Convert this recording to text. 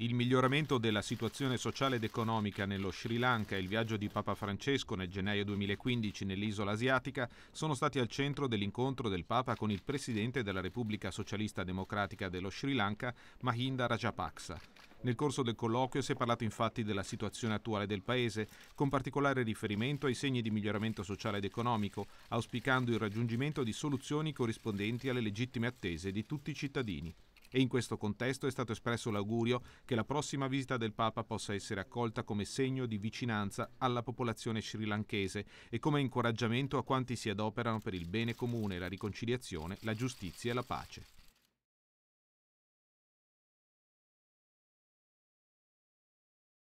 Il miglioramento della situazione sociale ed economica nello Sri Lanka e il viaggio di Papa Francesco nel gennaio 2015 nell'isola asiatica sono stati al centro dell'incontro del Papa con il presidente della Repubblica Socialista Democratica dello Sri Lanka, Mahinda Rajapaksa. Nel corso del colloquio si è parlato infatti della situazione attuale del Paese, con particolare riferimento ai segni di miglioramento sociale ed economico, auspicando il raggiungimento di soluzioni corrispondenti alle legittime attese di tutti i cittadini. E in questo contesto è stato espresso l'augurio che la prossima visita del Papa possa essere accolta come segno di vicinanza alla popolazione srilankese e come incoraggiamento a quanti si adoperano per il bene comune, la riconciliazione, la giustizia e la pace.